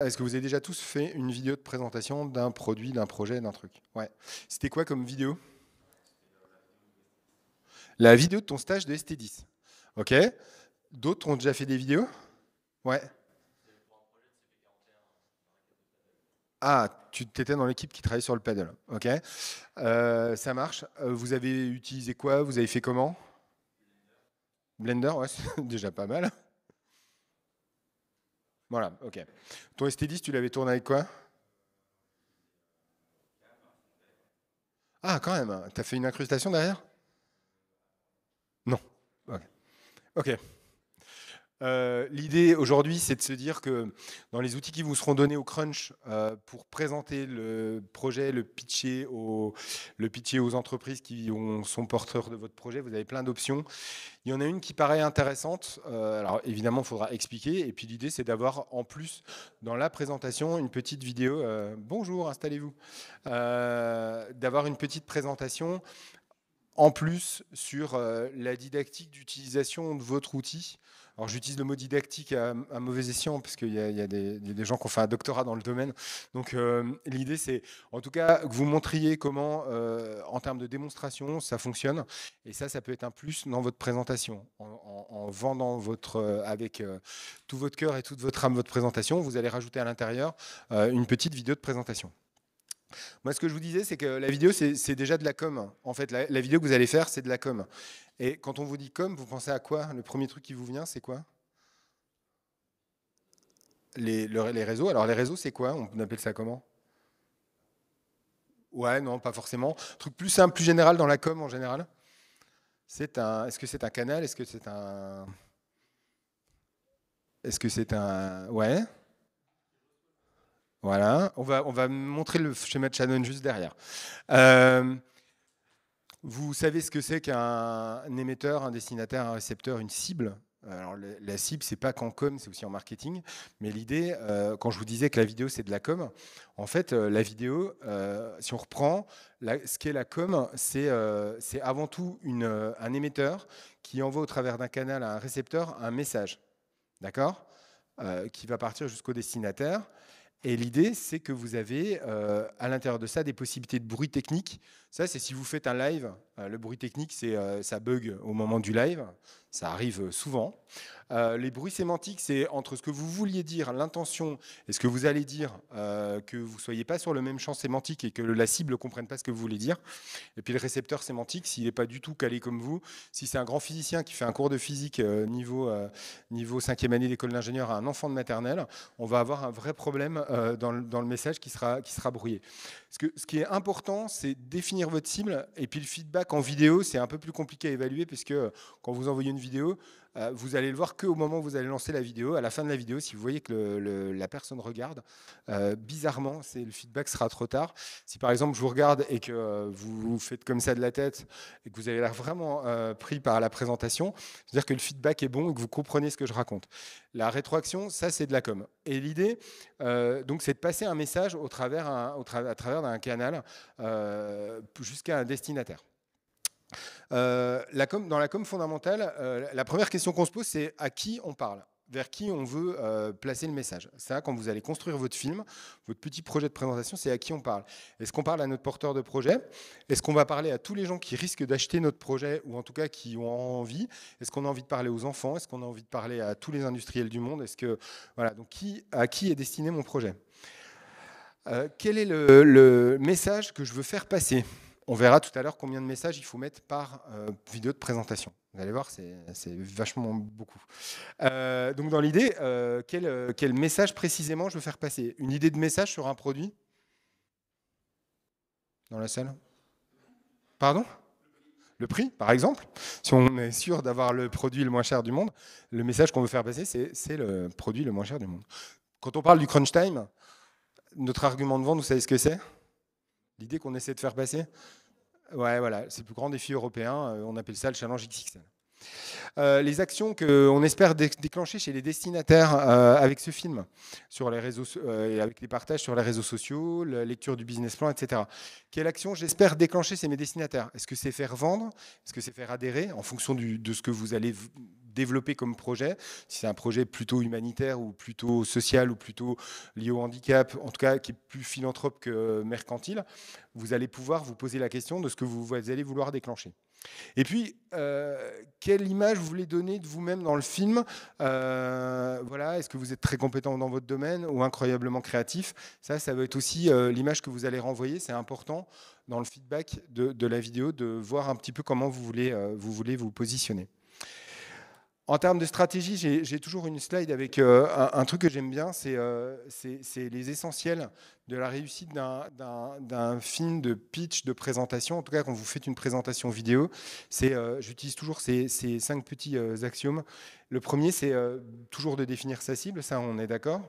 Est-ce que vous avez déjà tous fait une vidéo de présentation d'un produit, d'un projet, d'un truc Ouais. C'était quoi comme vidéo La vidéo de ton stage de ST10. Ok. D'autres ont déjà fait des vidéos Ouais. Ah, tu étais dans l'équipe qui travaillait sur le paddle. Ok. Euh, ça marche. Euh, vous avez utilisé quoi Vous avez fait comment Blender, ouais, déjà pas mal. Voilà, ok. Ton st tu l'avais tourné avec quoi Ah, quand même, t'as fait une incrustation derrière Non. Ok. Euh, l'idée aujourd'hui, c'est de se dire que dans les outils qui vous seront donnés au crunch euh, pour présenter le projet, le pitcher, aux, le pitcher aux entreprises qui sont porteurs de votre projet, vous avez plein d'options. Il y en a une qui paraît intéressante. Euh, alors évidemment, il faudra expliquer. Et puis l'idée, c'est d'avoir en plus dans la présentation une petite vidéo. bonjour, installez-vous. d'avoir une petite présentation en plus sur la didactique d'utilisation de votre outil alors j'utilise le mot didactique à, mauvais escient, parce qu'il y, a des gens qui ont fait un doctorat dans le domaine. Donc euh, l'idée, c'est en tout cas que vous montriez comment, euh, en termes de démonstration, ça fonctionne. Et ça, ça peut être un plus dans votre présentation. En, vendant votre, euh, avec tout votre cœur et toute votre âme votre présentation, vous allez rajouter à l'intérieur une petite vidéo de présentation. Moi, ce que je vous disais, c'est que la vidéo, c'est déjà de la com. En fait, la, vidéo que vous allez faire, c'est de la com. Et quand on vous dit com, vous pensez à quoi Le premier truc qui vous vient, c'est quoi les, les, réseaux. Alors, les réseaux, c'est quoi On appelle ça comment Ouais, non, pas forcément. Truc plus simple, plus général dans la com en général. C'est un. Est-ce que c'est un canal Est-ce que c'est un. Est-ce que c'est un. Ouais. Voilà, on va, on va montrer le schéma de Shannon juste derrière. Euh, vous savez ce que c'est qu'un émetteur, un destinataire, un récepteur, une cible alors, la cible, c'est pas qu'en com, c'est aussi en marketing. Mais l'idée, euh, quand je vous disais que la vidéo, c'est de la com, en fait, euh, la vidéo, si on reprend, ce qu'est la com, c'est avant tout un émetteur qui envoie au travers d'un canal à un récepteur un message, d'accord Qui va partir jusqu'au destinataire. Et l'idée, c'est que vous avez euh, à l'intérieur de ça des possibilités de bruit technique ça, c'est si vous faites un live, euh, le bruit technique, c'est euh, ça bug au moment du live, ça arrive euh, souvent. les bruits sémantiques, c'est entre ce que vous vouliez dire, l'intention, et ce que vous allez dire, que vous ne soyez pas sur le même champ sémantique et que la cible ne comprenne pas ce que vous voulez dire. Et puis le récepteur sémantique, s'il n'est pas du tout calé comme vous, si c'est un grand physicien qui fait un cours de physique niveau, niveau 5e année d'école d'ingénieur à un enfant de maternelle, on va avoir un vrai problème dans, le, message qui sera, qui sera brouillé. Ce, qui est important, c'est définir votre cible. Et puis le feedback en vidéo, c'est un peu plus compliqué à évaluer puisque euh, quand vous envoyez une vidéo, euh, vous allez le voir qu'au moment où vous allez lancer la vidéo. À la fin de la vidéo, si vous voyez que la personne regarde, euh, bizarrement, c'est, le feedback sera trop tard. Si par exemple je vous regarde et que euh, vous, faites comme ça de la tête et que vous avez l'air vraiment pris par la présentation, c'est-à-dire que le feedback est bon et que vous comprenez ce que je raconte. La rétroaction, ça c'est de la com. Et l'idée, donc, c'est de passer un message au travers, un, travers d'un canal jusqu'à un destinataire. Euh, dans la com fondamentale, euh, la première question qu'on se pose, c'est à qui on parle vers qui on veut euh, placer le message. Ça, quand vous allez construire votre film, votre petit projet de présentation, c'est à qui on parle. Est-ce qu'on parle à notre porteur de projet Est-ce qu'on va parler à tous les gens qui risquent d'acheter notre projet ou en tout cas qui ont envie Est-ce qu'on a envie de parler aux enfants Est-ce qu'on a envie de parler à tous les industriels du monde Est-ce que voilà donc qui, à qui est destiné mon projet Quel est le message que je veux faire passer on verra tout à l'heure combien de messages il faut mettre par euh, vidéo de présentation. Vous allez voir, c'est vachement beaucoup. Euh, donc dans l'idée, euh, quel, quel, message précisément je veux faire passer Une idée de message sur un produit Dans la salle Pardon le prix, par exemple, si on est sûr d'avoir le produit le moins cher du monde, le message qu'on veut faire passer, c'est le produit le moins cher du monde. Quand on parle du crunch time, notre argument de vente, vous savez ce que c'est L'idée qu'on essaie de faire passer Ouais, voilà, c'est le plus grand défi européen. Euh, on appelle ça le challenge XXL. Euh, les actions qu'on espère déclencher chez les destinataires euh, avec ce film, sur les réseaux, euh, avec les partages sur les réseaux sociaux, la lecture du business plan, etc. Quelle action j'espère déclencher chez mes destinataires Est-ce que c'est faire vendre Est-ce que c'est faire adhérer en fonction de ce que vous allez développer comme projet, si c'est un projet plutôt humanitaire ou plutôt social ou plutôt lié au handicap, en tout cas qui est plus philanthrope que mercantile, vous allez pouvoir vous poser la question de ce que vous allez vouloir déclencher. Et puis, euh, quelle image vous voulez donner de vous-même dans le film euh, Voilà, est-ce que vous êtes très compétent dans votre domaine ou incroyablement créatif Ça, ça va être aussi euh, l'image que vous allez renvoyer. C'est important dans le feedback de, de, la vidéo de voir un petit peu comment vous voulez vous, voulez vous positionner. En termes de stratégie, j'ai toujours une slide avec euh, un, truc que j'aime bien, c'est euh, les essentiels de la réussite d'un film de pitch, de présentation. En tout cas, quand vous faites une présentation vidéo, euh, j'utilise toujours ces, cinq petits axiomes. Le premier, c'est toujours de définir sa cible, ça on est d'accord.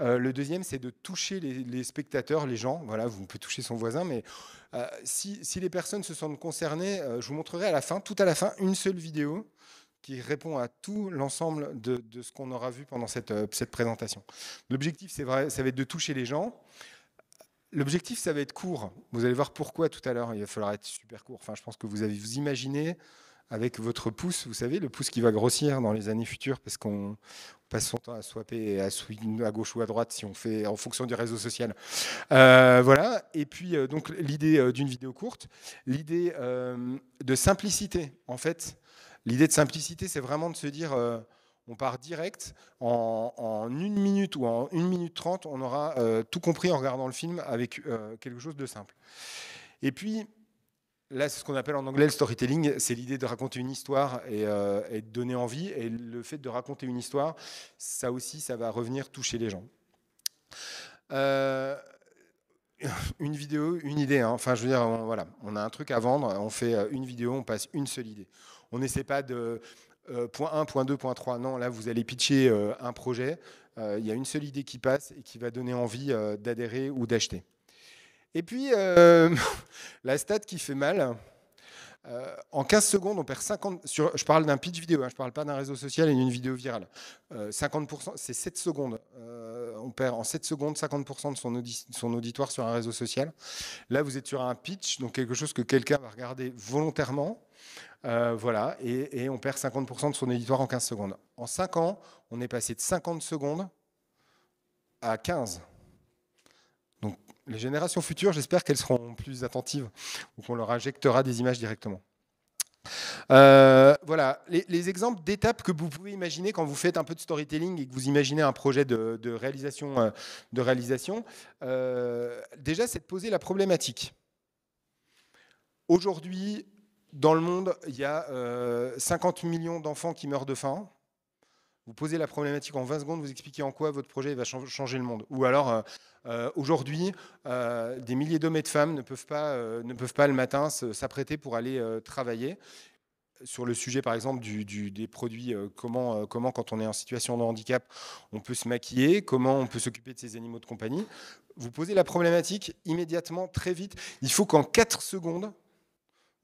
le deuxième, c'est de toucher les, spectateurs, les gens. Voilà, vous pouvez toucher son voisin, mais si, les personnes se sentent concernées, je vous montrerai à la fin, tout à la fin, une seule vidéo qui répond à tout l'ensemble de, ce qu'on aura vu pendant cette, euh, cette présentation. L'objectif, c'est vrai, ça va être de toucher les gens. L'objectif, ça va être court. Vous allez voir pourquoi tout à l'heure. Il va falloir être super court. Enfin, je pense que vous avez vous imaginez avec votre pouce, vous savez, le pouce qui va grossir dans les années futures parce qu'on passe son temps à swapper à, à gauche ou à droite si on fait en fonction du réseau social. Euh, voilà. Et puis euh, donc l'idée d'une vidéo courte, l'idée de simplicité en fait. L'idée de simplicité, c'est vraiment de se dire, euh, on part direct, en, une minute ou en une minute trente, on aura euh, tout compris en regardant le film avec euh, quelque chose de simple. Et puis, là, c'est ce qu'on appelle en anglais le storytelling, c'est l'idée de raconter une histoire et, de donner envie. Et le fait de raconter une histoire, ça aussi, ça va revenir toucher les gens une vidéo, une idée. Hein. Enfin, je veux dire, voilà, on a un truc à vendre, on fait une vidéo, on passe une seule idée. On n'essaie pas de euh, point 2, Non, là, vous allez pitcher euh, un projet. Euh, il y a une seule idée qui passe et qui va donner envie d'adhérer ou d'acheter. Et puis, la stat qui fait mal, en 15 secondes, on perd 50. je parle d'un pitch vidéo, hein, je ne parle pas d'un réseau social et d'une vidéo virale. 50%, c'est 7 secondes. on perd en 7 secondes 50% de son, auditoire sur un réseau social. Là, vous êtes sur un pitch, donc quelque chose que quelqu'un va regarder volontairement. Euh, voilà, et, on perd 50% de son auditoire en 15 secondes. En 5 ans, on est passé de 50 secondes à 15. Donc les générations futures, j'espère qu'elles seront plus attentives ou qu'on leur injectera des images directement. Euh, voilà, les, exemples d'étapes que vous pouvez imaginer quand vous faites un peu de storytelling et que vous imaginez un projet de, réalisation. Euh, déjà, c'est de poser la problématique. Aujourd'hui, dans le monde, il y a 50 euh, millions d'enfants qui meurent de faim. Vous posez la problématique en 20 secondes, vous expliquez en quoi votre projet va changer le monde. Ou alors, euh, euh, aujourd'hui, des milliers d'hommes et de femmes ne peuvent pas, ne peuvent pas le matin s'apprêter pour aller travailler. Sur le sujet, par exemple, des produits, comment, comment, quand on est en situation de handicap, on peut se maquiller, comment on peut s'occuper de ses animaux de compagnie. Vous posez la problématique immédiatement, très vite. Il faut qu'en 4 secondes,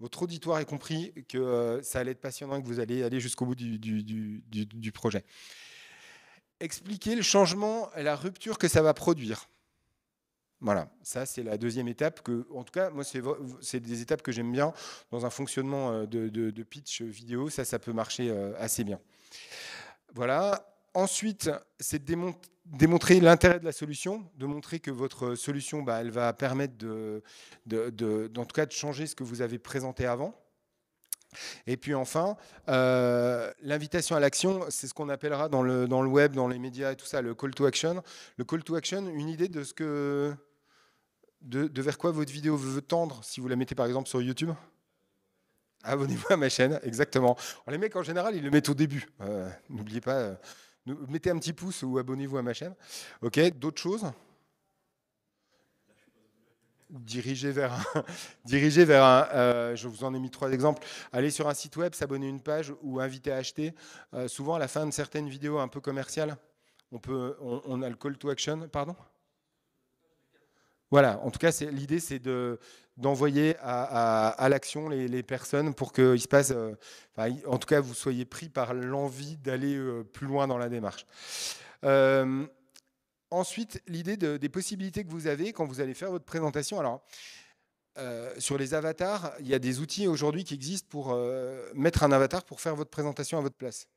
votre auditoire ait compris que euh, ça allait être passionnant et que vous allez aller jusqu'au bout du, projet. Expliquer le changement, et la rupture que ça va produire. Voilà, ça c'est la deuxième étape que, en tout cas, moi c'est des étapes que j'aime bien dans un fonctionnement euh, de, pitch vidéo, ça ça peut marcher euh, assez bien. Voilà. Ensuite, c'est de démontrer l'intérêt de la solution, de montrer que votre solution, bah, elle va permettre de, de, de, en tout cas, de changer ce que vous avez présenté avant. Et puis enfin, euh, l'invitation à l'action, c'est ce qu'on appellera dans le, dans le web, dans les médias et tout ça, le call to action. Le call to action, une idée de ce que, de, vers quoi votre vidéo veut tendre, si vous la mettez par exemple sur YouTube. Abonnez-vous à ma chaîne, exactement. les mecs en général, ils le mettent au début. Euh, n'oubliez pas. Euh, mettez un petit pouce ou abonnez-vous à ma chaîne. Ok, d'autres choses diriger vers un, vers un euh, je vous en ai mis trois exemples, Allez sur un site web, s'abonner à une page ou inviter à acheter. Euh, souvent, à la fin de certaines vidéos un peu commerciales, on, peut, on a le call to action, pardon voilà, en tout cas, l'idée, c'est d'envoyer à, l'action les, personnes pour qu'il se passe, euh, en tout cas, vous soyez pris par l'envie d'aller euh, plus loin dans la démarche. Euh, ensuite, l'idée des possibilités que vous avez quand vous allez faire votre présentation. Alors, sur les avatars, il y a des outils aujourd'hui qui existent pour mettre un avatar pour faire votre présentation à votre place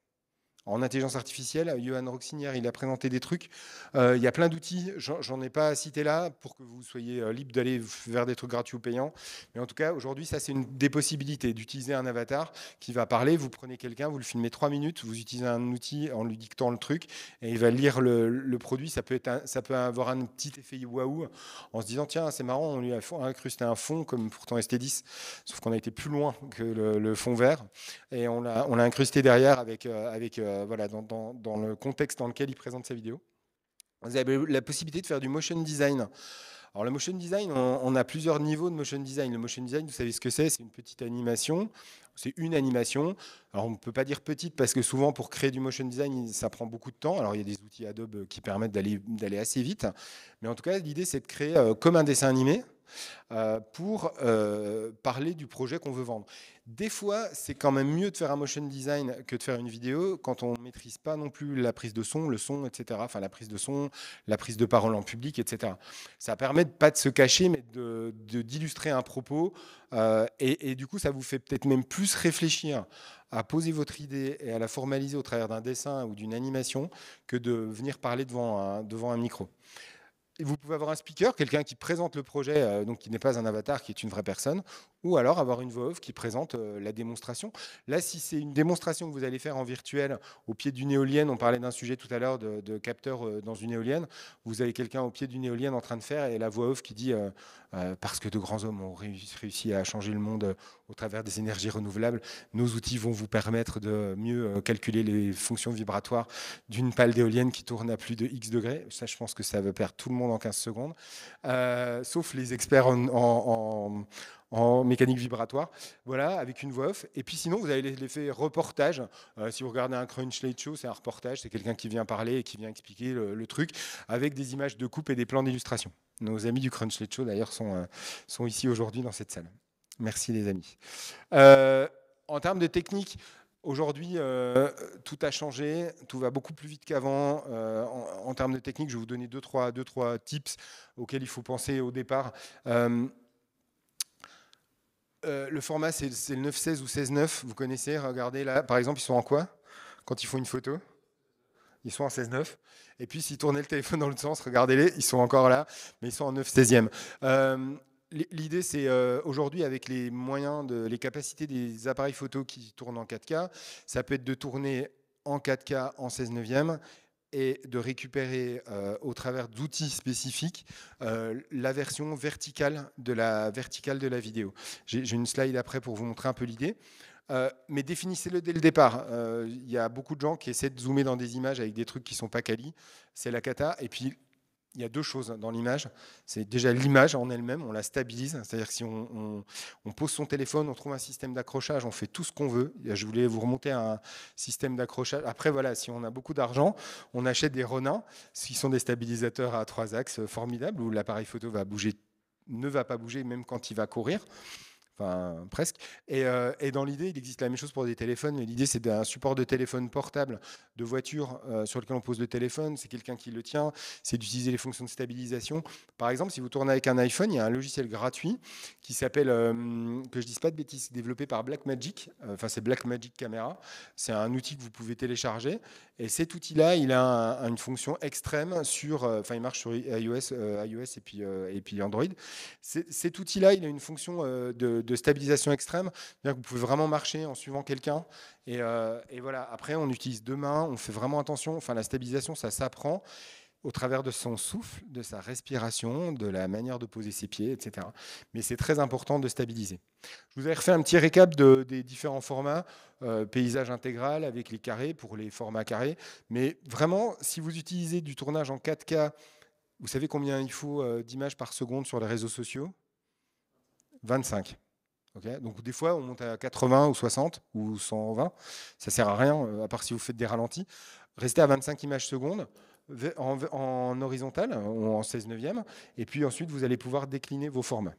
en intelligence artificielle. Johan Roxinière, il a présenté des trucs. Euh, il y a plein d'outils, j'en ai pas cité là, pour que vous soyez euh, libre d'aller vers des trucs gratuits ou payants. Mais en tout cas, aujourd'hui, ça, c'est une des possibilités d'utiliser un avatar qui va parler. Vous prenez quelqu'un, vous le filmez trois minutes, vous utilisez un outil en lui dictant le truc, et il va lire le, produit. Ça peut, être ça peut avoir un petit effet waouh en se disant tiens, c'est marrant, on lui a incrusté un fond, comme pourtant ST10, sauf qu'on a été plus loin que le, le fond vert, et on l'a incrusté derrière avec. Euh, avec euh, voilà, dans, le contexte dans lequel il présente sa vidéo. Vous avez la possibilité de faire du motion design. Alors le motion design, on, a plusieurs niveaux de motion design. Le motion design, vous savez ce que c'est C'est une petite animation. C'est une animation. Alors on ne peut pas dire petite parce que souvent pour créer du motion design, ça prend beaucoup de temps. Alors il y a des outils Adobe qui permettent d'aller assez vite. Mais en tout cas, l'idée c'est de créer euh, comme un dessin animé, euh, pour euh, parler du projet qu'on veut vendre. Des fois, c'est quand même mieux de faire un motion design que de faire une vidéo quand on ne maîtrise pas non plus la prise de son, le son, etc. Enfin, la prise de son, la prise de parole en public, etc. Ça permet de, pas de se cacher, mais d'illustrer de, d'illustrer un propos. Euh, et, et, du coup, ça vous fait peut-être même plus réfléchir à poser votre idée et à la formaliser au travers d'un dessin ou d'une animation que de venir parler devant un, devant un micro vous pouvez avoir un speaker, quelqu'un qui présente le projet, euh, donc qui n'est pas un avatar, qui est une vraie personne, ou alors avoir une voix off qui présente euh, la démonstration. Là, si c'est une démonstration que vous allez faire en virtuel au pied d'une éolienne, on parlait d'un sujet tout à l'heure de, capteurs euh, dans une éolienne, vous avez quelqu'un au pied d'une éolienne en train de faire et la voix off qui dit euh, parce que de grands hommes ont réussi à changer le monde au travers des énergies renouvelables, nos outils vont vous permettre de mieux calculer les fonctions vibratoires d'une pale d'éolienne qui tourne à plus de X degrés. Ça, je pense que ça va perdre tout le monde en 15 secondes, sauf les experts en en mécanique vibratoire, voilà, avec une voix off. Et puis sinon, vous avez l'effet reportage. Euh, si vous regardez un Crunch Late Show, c'est un reportage, c'est quelqu'un qui vient parler et qui vient expliquer le, truc, avec des images de coupe et des plans d'illustration. Nos amis du Crunch Late Show, d'ailleurs, sont, euh, sont ici aujourd'hui dans cette salle. Merci les amis. Euh, en termes de technique, Aujourd'hui, tout a changé, tout va beaucoup plus vite qu'avant. en, termes de technique, je vais vous donner deux trois, deux, trois tips auxquels il faut penser au départ. Euh, le format, c'est le 9-16 ou 16-9. Vous connaissez, regardez là. Par exemple, ils sont en quoi quand ils font une photo ils sont en 16-9. Et puis, s'ils tournaient le téléphone dans l'autre sens, regardez-les, ils sont encore là, mais ils sont en 9-16e. Euh, l'idée, c'est euh, aujourd'hui, avec les moyens, les capacités des appareils photo qui tournent en 4K, ça peut être de tourner en 4K en 16 9e et de récupérer euh, au travers d'outils spécifiques euh, la version verticale de la, verticale de la vidéo. J'ai une slide après pour vous montrer un peu l'idée. Euh, mais définissez-le dès le départ. Il y a beaucoup de gens qui essaient de zoomer dans des images avec des trucs qui ne sont pas quali. C'est la cata. Et puis il y a deux choses dans l'image. C'est déjà l'image en elle-même, on la stabilise. C'est-à-dire que si on, pose son téléphone, on trouve un système d'accrochage, on fait tout ce qu'on veut. Je voulais vous remonter à un système d'accrochage. Après, voilà, si on a beaucoup d'argent, on achète des Renins, qui sont des stabilisateurs à trois axes formidables, où l'appareil photo va bouger, ne va pas bouger, même quand il va courir. Enfin, presque. Euh, et, dans l'idée, il existe la même chose pour des téléphones, l'idée, c'est d'un support de téléphone portable, de voiture euh, sur lequel on pose le téléphone, c'est quelqu'un qui le tient, c'est d'utiliser les fonctions de stabilisation. Par exemple, si vous tournez avec un iPhone, il y a un logiciel gratuit qui s'appelle, euh, que je dise pas de bêtises, développé par Blackmagic, enfin, c'est Blackmagic Camera. C'est un outil que vous pouvez télécharger. Et cet outil-là, il a une fonction extrême sur, enfin, il marche sur iOS, iOS et puis, et puis Android. Cet outil-là, il a une fonction de de stabilisation extrême. Que vous pouvez vraiment marcher en suivant quelqu'un. Et, euh, voilà, après, on utilise deux mains, on fait vraiment attention. Enfin, la stabilisation, ça s'apprend au travers de son souffle, de sa respiration, de la manière de poser ses pieds, etc. Mais c'est très important de stabiliser. Je vous ai refait un petit récap des différents formats, euh, paysage intégral avec les carrés pour les formats carrés. Mais vraiment, si vous utilisez du tournage en 4K, vous savez combien il faut euh, d'images par seconde sur les réseaux sociaux 25. Donc des fois, on monte à 80 ou 60 ou 120. Ça sert à rien, euh, à part si vous faites des ralentis. Restez à 25 images secondes en, horizontal, horizontale ou en 16 neuvième. Et puis ensuite, vous allez pouvoir décliner vos formats.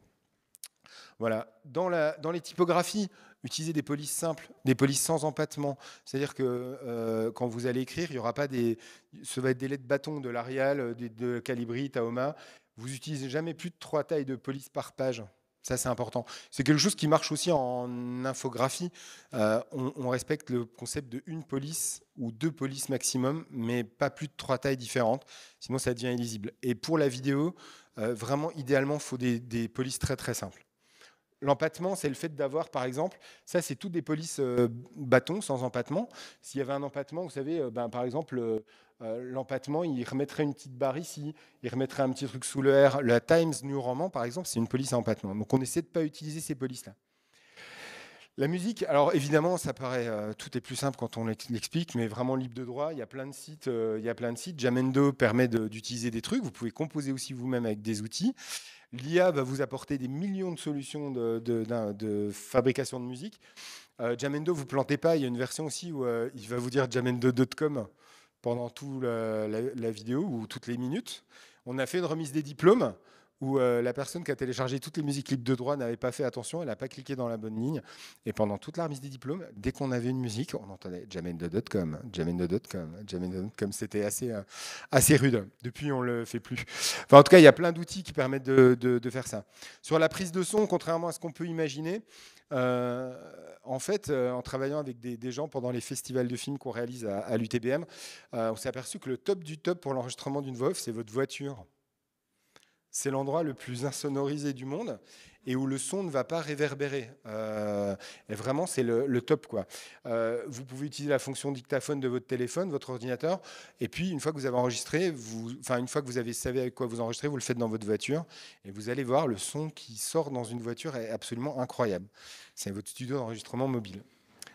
Voilà. Dans, les typographies, utilisez des polices simples, des polices sans empattement. C'est-à-dire que euh, quand vous allez écrire, il y aura pas des, ce va être des lettres bâton de l'Arial, euh, de, de Calibri, Taoma. Vous n'utilisez jamais plus de trois tailles de police par page. Ça, c'est important. C'est quelque chose qui marche aussi en infographie. Euh, on, respecte le concept de une police ou deux polices maximum, mais pas plus de trois tailles différentes, sinon ça devient illisible. Et pour la vidéo, euh, vraiment, idéalement, il faut des, polices très très simples. L'empattement, c'est le fait d'avoir, par exemple, ça, c'est toutes des polices euh, bâtons sans empattement. S'il y avait un empattement, vous savez, ben, par exemple, euh, l'empattement, il remettrait une petite barre ici, il remettrait un petit truc sous le R. La Times New Roman, par exemple, c'est une police à empattement. Donc on essaie de ne pas utiliser ces polices-là. La musique, alors évidemment, ça paraît, euh, tout est plus simple quand on l'explique, mais vraiment libre de droit, il y a plein de sites, euh, il y a plein de sites. Jamendo permet d'utiliser des trucs, vous pouvez composer aussi vous-même avec des outils. L'IA va vous apporter des millions de solutions de, fabrication de musique. Jamendo, vous plantez pas, il y a une version aussi où il va vous dire jamendo.com pendant toute la, vidéo ou toutes les minutes. On a fait une remise des diplômes où euh, la personne qui a téléchargé toutes les musiques libres de droit n'avait pas fait attention, elle n'a pas cliqué dans la bonne ligne. Et pendant toute la remise des diplômes, dès qu'on avait une musique, on entendait jamendo.com, jamendo.com, jamendo.com. C'était assez, euh, assez rude. Depuis, on ne le fait plus. Enfin, en tout cas, il y a plein d'outils qui permettent de, de, faire ça. Sur la prise de son, contrairement à ce qu'on peut imaginer, euh, en fait, en travaillant avec des, gens pendant les festivals de films qu'on réalise à, l'UTBM, on s'est aperçu que le top du top pour l'enregistrement d'une voix c'est votre voiture c'est l'endroit le plus insonorisé du monde et où le son ne va pas réverbérer. Euh, vraiment, c'est le, top. Quoi. Euh, vous pouvez utiliser la fonction dictaphone de votre téléphone, votre ordinateur, et puis une fois que vous avez enregistré, enfin une fois que vous avez savez avec quoi vous enregistrez, vous le faites dans votre voiture, et vous allez voir le son qui sort dans une voiture est absolument incroyable. C'est votre studio d'enregistrement mobile.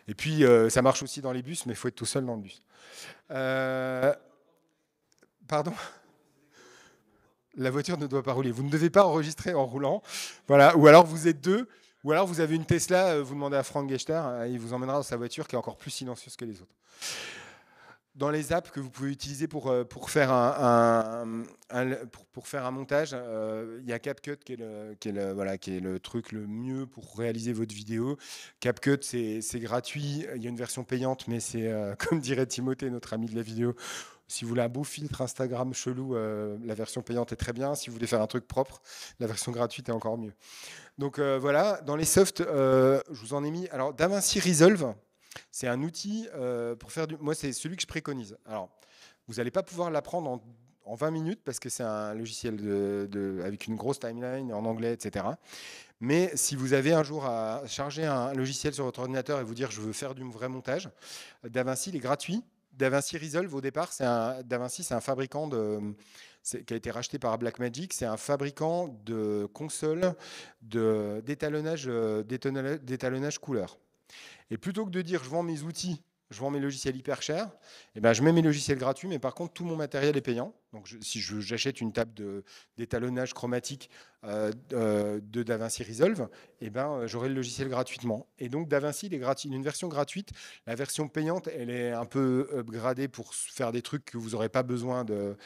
Et puis, euh, ça marche aussi dans les bus, mais il faut être tout seul dans le bus. pardon la voiture ne doit pas rouler. Vous ne devez pas enregistrer en roulant. Voilà. Ou alors vous êtes deux, ou alors vous avez une Tesla, euh, vous demandez à Frank Gechter, hein, il vous emmènera dans sa voiture qui est encore plus silencieuse que les autres. Dans les apps que vous pouvez utiliser pour, euh, pour, faire, un, pour, faire un montage, euh, il y a CapCut qui est, le, voilà, qui est le truc le mieux pour réaliser votre vidéo. CapCut, c'est gratuit. Il y a une version payante, mais c'est, comme dirait Timothée, notre ami de la vidéo, si vous voulez un beau filtre Instagram chelou, euh, la version payante est très bien. Si vous voulez faire un truc propre, la version gratuite est encore mieux. Donc euh, voilà, dans les softs, euh, je vous en ai mis. Alors DaVinci Resolve, c'est un outil pour faire du. Moi, c'est celui que je préconise. Alors, vous n'allez pas pouvoir l'apprendre en, 20 minutes parce que c'est un logiciel de, avec une grosse timeline en anglais, etc. Mais si vous avez un jour à charger un logiciel sur votre ordinateur et vous dire je veux faire du vrai montage, DaVinci, il est gratuit. DaVinci Resolve, au départ, c'est un, DaVinci, c'est un fabricant qui a été racheté par Blackmagic. C'est un fabricant de consoles d'étalonnage euh, d'étalonnage couleur. Et plutôt que de dire je vends mes outils je vends mes logiciels hyper chers, et eh ben je mets mes logiciels gratuits, mais par contre, tout mon matériel est payant. Donc, si j'achète une table d'étalonnage chromatique euh, euh, de DaVinci Resolve, et eh ben, euh, j'aurai le logiciel gratuitement. Et donc, DaVinci, il est gratuit, une version gratuite. La version payante, elle est un peu upgradée pour faire des trucs que vous n'aurez pas besoin de.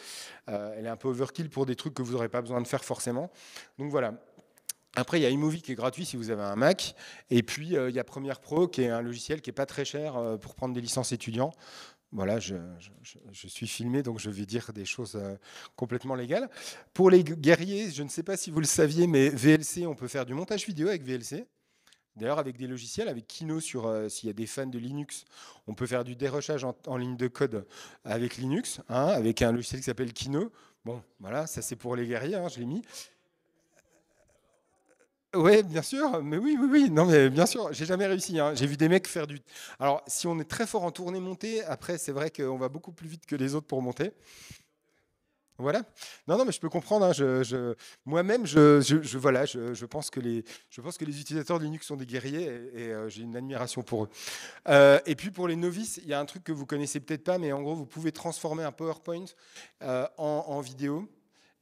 elle est un peu overkill pour des trucs que vous n'aurez pas besoin de faire forcément. Donc, voilà. Après, il y a iMovie qui est gratuit si vous avez un Mac. Et puis, euh, il y a Premiere Pro qui est un logiciel qui n'est pas très cher euh, pour prendre des licences étudiants. Voilà, je, suis filmé, donc je vais dire des choses euh, complètement légales. Pour les guerriers, je ne sais pas si vous le saviez, mais VLC, on peut faire du montage vidéo avec VLC. D'ailleurs, avec des logiciels, avec Kino, s'il y a des fans de Linux, on peut faire du dérochage en, ligne de code avec Linux, hein, avec un logiciel qui s'appelle Kino. Bon, voilà, ça c'est pour les guerriers, hein, je l'ai mis. Oui, bien sûr, mais oui, oui, oui, non, mais bien sûr, j'ai jamais réussi. Hein. J'ai vu des mecs faire du. Alors, si on est très fort en tournée montée, après, c'est vrai qu'on va beaucoup plus vite que les autres pour monter. Voilà. Non, non, mais je peux comprendre. Hein. Moi-même, je, voilà, je, pense que les, je pense que les utilisateurs de Linux sont des guerriers et, euh, j'ai une admiration pour eux. Euh, et puis pour les novices, il y a un truc que vous connaissez peut-être pas, mais en gros, vous pouvez transformer un PowerPoint euh, en vidéo.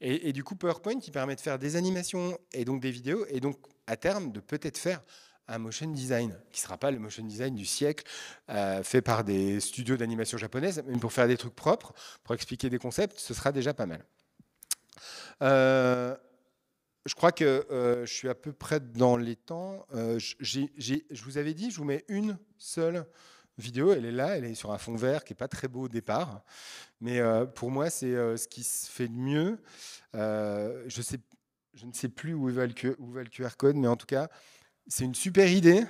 Et, du coup, PowerPoint, qui permet de faire des animations et donc des vidéos, et donc à terme de peut-être faire un motion design, qui ne sera pas le motion design du siècle, euh, fait par des studios d'animation japonaise, mais pour faire des trucs propres, pour expliquer des concepts, ce sera déjà pas mal. Euh, je crois que euh, je suis à peu près dans les temps. je vous avais dit, je vous mets une seule vidéo, elle est là, elle est sur un fond vert qui n'est pas très beau au départ. Mais euh, pour moi, c'est euh, ce qui se fait de mieux. Euh, je, sais, je ne sais plus où va, le, QR code, mais en tout cas, c'est une super idée.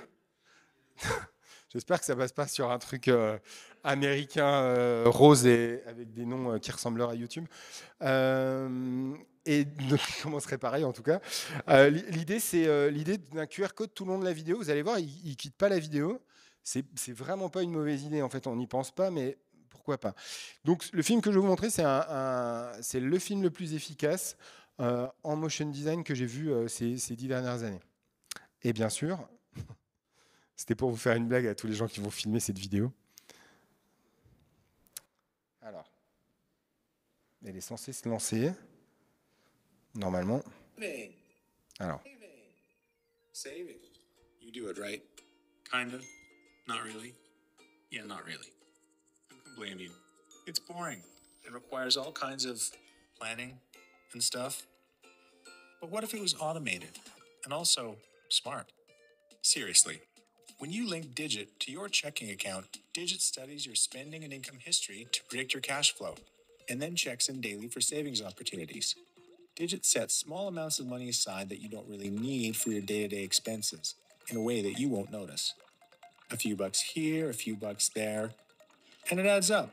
J'espère que ça ne passe pas sur un truc américain rose et avec des noms qui ressembleraient à YouTube. et donc, on pareil en tout cas. l'idée, c'est l'idée d'un QR code tout le long de la vidéo. Vous allez voir, il ne quitte pas la vidéo c'est vraiment pas une mauvaise idée. En fait, on n'y pense pas, mais pourquoi pas. Donc, le film que je vais vous montrer, c'est le film le plus efficace euh, en motion design que j'ai vu euh, ces, dix dernières années. Et bien sûr, c'était pour vous faire une blague à tous les gens qui vont filmer cette vidéo. Alors, elle est censée se lancer, normalement. Alors. kind of. Not really. Yeah, not really. Who can blame you? It's boring. It requires all kinds of planning and stuff. But what if it was automated and also smart? Seriously, when you link Digit to your checking account, Digit studies your spending and income history to predict your cash flow and then checks in daily for savings opportunities. Digit sets small amounts of money aside that you don't really need for your day to day expenses in a way that you won't notice a few bucks here, a few bucks there, and it adds up.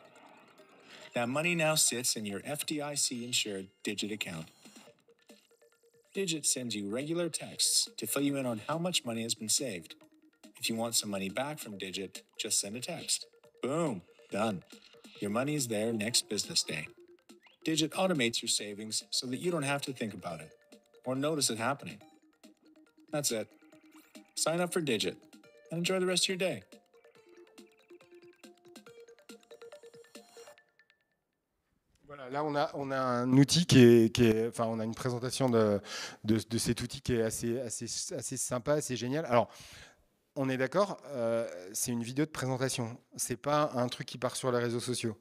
That money now sits in your FDIC insured Digit account. Digit sends you regular texts to fill you in on how much money has been saved. If you want some money back from Digit, just send a text. Boom, done. Your money is there next business day. Digit automates your savings so that you don't have to think about it or notice it happening. That's it. Sign up for Digit. enjoy the rest of your day. Voilà, là, on a, on a un outil qui qui est, Enfin, on a une présentation de, de, cet outil qui est assez, assez, assez sympa, assez génial. Alors, on est d'accord, euh, c'est une vidéo de présentation. C'est pas un truc qui part sur les réseaux sociaux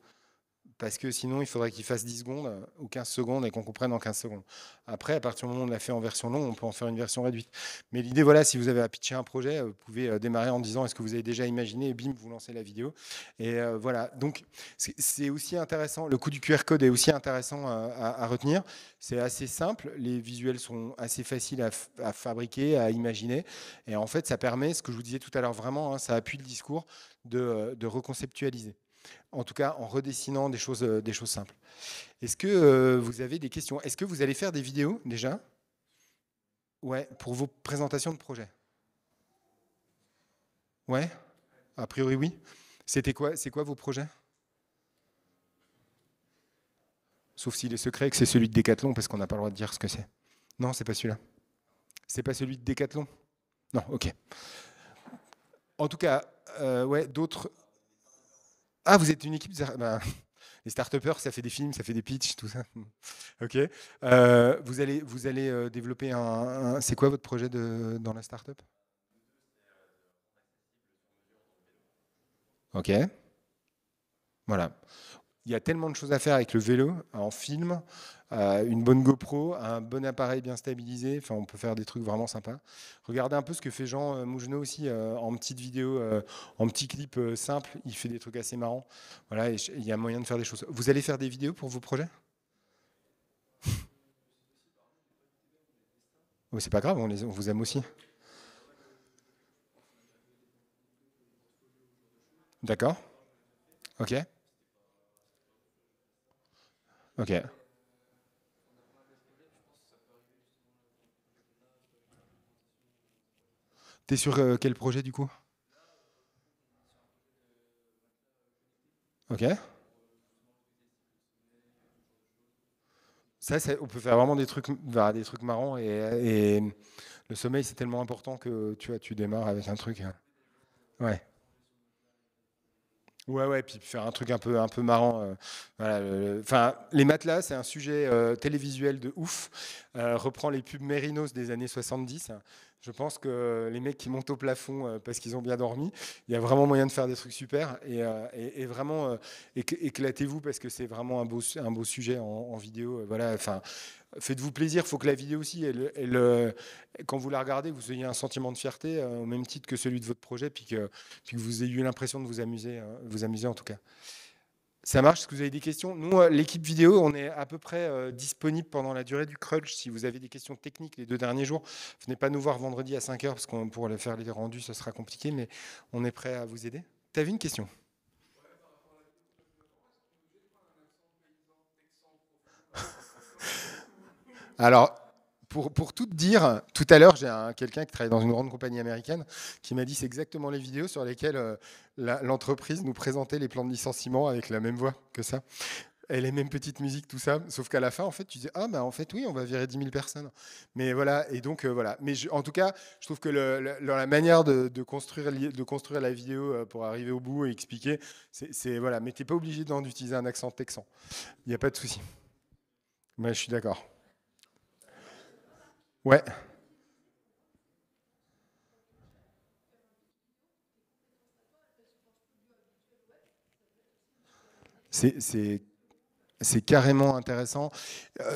parce que sinon il faudrait qu'il fasse 10 secondes euh, ou 15 secondes et qu'on comprenne en 15 secondes. Après, à partir du moment où on l'a fait en version longue, on peut en faire une version réduite. Mais l'idée, voilà, si vous avez à pitcher un projet, euh, vous pouvez euh, démarrer en disant est-ce que vous avez déjà imaginé et bim, vous lancez la vidéo. Et voilà, donc c'est aussi intéressant, le coup du QR code est aussi intéressant à, retenir. C'est assez simple, les visuels sont assez faciles à, fabriquer, à imaginer. Et en fait, ça permet, ce que je vous disais tout à l'heure, vraiment, hein, ça appuie le discours de reconceptualiser en tout cas en redessinant des choses, euh, des choses simples. Est-ce que euh, vous avez des questions Est-ce que vous allez faire des vidéos déjà Ouais, pour vos présentations de projets Ouais A priori, oui. C'était quoi, c'est quoi vos projets Sauf s'il est secret que c'est celui de Decathlon, parce qu'on n'a pas le droit de dire ce que c'est. Non, c'est pas celui-là. C'est pas celui de Décathlon Non, ok. En tout cas, euh, ouais, d'autres ah, vous êtes une équipe. des ben, les start ça fait des films, ça fait des pitchs, tout ça. ok. Euh, vous allez, vous allez euh, développer un. C'est quoi votre projet dans la start-up Ok. Voilà il y a tellement de choses à faire avec le vélo, en film, euh, une bonne GoPro, un bon appareil bien stabilisé. Enfin, on peut faire des trucs vraiment sympas. Regardez un peu ce que fait Jean euh, Mougenot aussi euh, en petite vidéo, en petit clip simple. Il fait des trucs assez marrants. Voilà, il y a moyen de faire des choses. Vous allez faire des vidéos pour vos projets oh, C'est pas grave, on, les, on vous aime aussi. D'accord Ok. OK. T'es sur euh, quel projet du coup Ok. Ça, on peut faire vraiment des trucs, bah, des trucs marrants et, le sommeil c'est tellement important que tu vois, tu démarres avec un truc. Hein. Ouais. Ouais, ouais, puis faire un truc un peu, un peu marrant. Euh, enfin, les matelas, c'est un sujet euh, télévisuel de ouf. Euh, reprend les pubs Merinos des années 70. Je pense que les mecs qui montent au plafond euh, parce qu'ils ont bien dormi, il y a vraiment moyen de faire des trucs super. Et, euh, vraiment, euh, éclatez-vous parce que c'est vraiment un beau, sujet en, vidéo. Voilà, enfin, faites-vous plaisir. Il faut que la vidéo aussi, quand vous la regardez, vous ayez un sentiment de fierté au même titre que celui de votre projet, puis que, vous ayez eu l'impression de vous amuser, hein, vous amuser en tout cas. Ça marche, est-ce que vous avez des questions Nous, euh, l'équipe vidéo, on est à peu près euh, disponible pendant la durée du crunch. Si vous avez des questions techniques les deux derniers jours, venez pas nous voir vendredi à 5h parce qu'on pour faire les rendus, ce sera compliqué, mais on est prêt à vous aider. Tu avais une question Alors, pour, pour tout dire, tout à l'heure, j'ai quelqu'un qui travaille dans une grande compagnie américaine qui m'a dit c'est exactement les vidéos sur lesquelles euh, l'entreprise nous présentait les plans de licenciement avec la même voix que ça. Et les mêmes petites musiques, tout ça. Sauf qu'à la fin, en fait, tu dis Ah, bah en fait, oui, on va virer 10 000 personnes. Mais voilà, et donc, euh, voilà. Mais en tout cas, je trouve que la manière de, construire, de construire la vidéo euh, pour arriver au bout et expliquer, c'est, voilà. Mais tu n'es pas obligé d'utiliser un accent texan. Il n'y a pas de souci. moi je suis d'accord. Ouais. C'est carrément intéressant. Euh,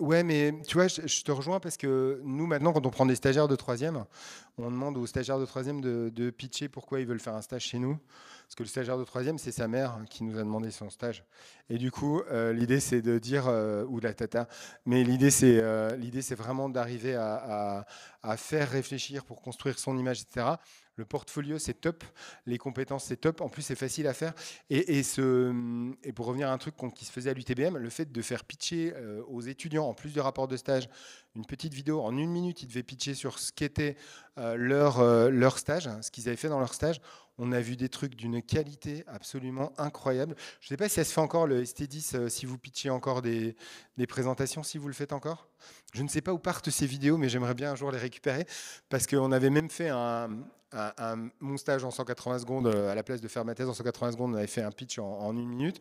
ouais, mais tu vois, je, te rejoins parce que nous, maintenant, quand on prend des stagiaires de troisième, on demande aux stagiaires de troisième de, de pitcher pourquoi ils veulent faire un stage chez nous. Parce que le stagiaire de troisième, c'est sa mère qui nous a demandé son stage. Et du coup, euh, l'idée, c'est de dire, euh, ou la tata, mais l'idée, c'est euh, vraiment d'arriver à, faire réfléchir pour construire son image, etc. Le portfolio, c'est top. Les compétences, c'est top. En plus, c'est facile à faire. Et, hum, pour revenir à un truc qui se faisait à l'UTBM, le fait de faire pitcher aux étudiants, en plus du rapport de stage, une petite vidéo en une minute, ils devaient pitcher sur ce qu'était leur, leur stage, ce qu'ils avaient fait dans leur stage on a vu des trucs d'une qualité absolument incroyable. Je ne sais pas si ça se fait encore, le ST10, euh, si vous pitchiez encore des, présentations, si vous le faites encore. Je ne sais pas où partent ces vidéos, mais j'aimerais bien un jour les récupérer, parce qu'on avait même fait un, mon stage en 180 secondes, euh, à la place de faire ma thèse en 180 secondes, on avait fait un pitch en, en une minute,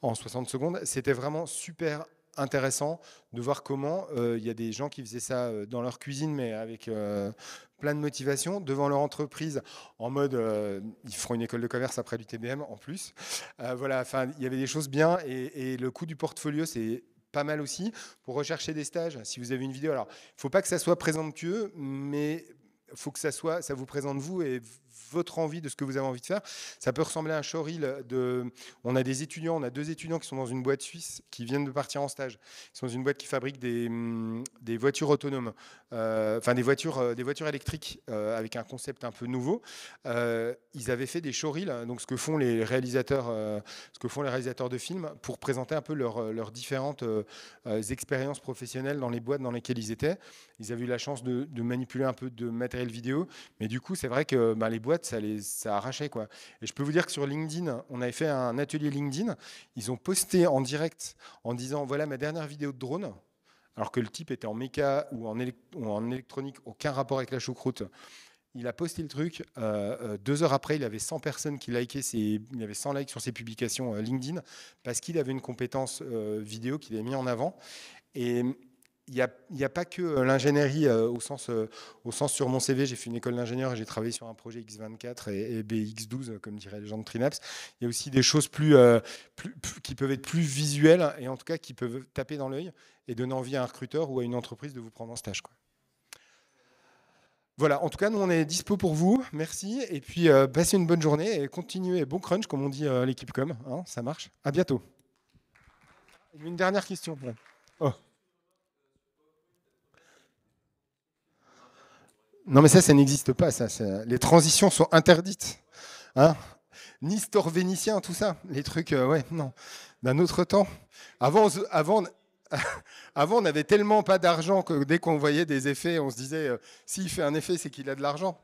en 60 secondes. C'était vraiment super intéressant de voir comment euh, il y a des gens qui faisaient ça euh, dans leur cuisine, mais avec euh, plein de motivation devant leur entreprise en mode ils feront une école de commerce après du en plus. voilà, enfin il y avait des choses bien et, le coût du portfolio c'est pas mal aussi pour rechercher des stages. Si vous avez une vidéo, alors faut pas que ça soit présomptueux, mais faut que ça soit, ça vous présente vous et votre envie de ce que vous avez envie de faire. Ça peut ressembler à un showreel de, on a des étudiants, on a deux étudiants qui sont dans une boîte suisse qui viennent de partir en stage. Ils sont dans une boîte qui fabrique des, mm, des voitures autonomes, euh, enfin des voitures, euh, des voitures électriques euh, avec un concept un peu nouveau. ils avaient fait des showreels, hein, donc ce que font les réalisateurs, ce que font les réalisateurs de films pour présenter un peu leurs différentes expériences professionnelles dans les boîtes dans lesquelles ils étaient. Ils avaient eu la chance de, de manipuler un peu de mettre le vidéo. Mais du coup, c'est vrai que bah, les boîtes, ça, les, ça arrachait. Quoi. Et je peux vous dire que sur LinkedIn, on avait fait un atelier LinkedIn. Ils ont posté en direct en disant voilà ma dernière vidéo de drone. Alors que le type était en méca ou en, en électronique, aucun rapport avec la choucroute. Il a posté le truc. Euh, euh, deux heures après, il avait 100 personnes qui likaient ses, il avait 100 likes sur ses publications euh, LinkedIn parce qu'il avait une compétence vidéo qu'il avait mis en avant. Et, il n'y a, pas que euh, l'ingénierie euh, euh, au, sens, sur mon CV, j'ai fait une école d'ingénieur et j'ai travaillé sur un projet X24 et, BX12, comme dirait les gens de Trinaps. Il y a aussi des choses plus, qui peuvent être plus visuelles et en tout cas qui peuvent taper dans l'œil et donner envie à un recruteur ou à une entreprise de vous prendre en stage. Voilà, en tout cas, nous, on est dispo pour vous. Merci. Et puis, passez une bonne journée et continuez. Bon crunch, comme on dit l'équipe com. Hein. ça marche. À bientôt. Une dernière question. Oh. Non, mais ça, ça n'existe pas. Ça, Les transitions sont interdites. Hein nistor vénitien, tout ça. Les trucs, euh, ouais, non. D'un autre temps. Avant, avant, avant, on n'avait tellement pas d'argent que dès qu'on voyait des effets, on se disait euh, s'il fait un effet, c'est qu'il a de l'argent.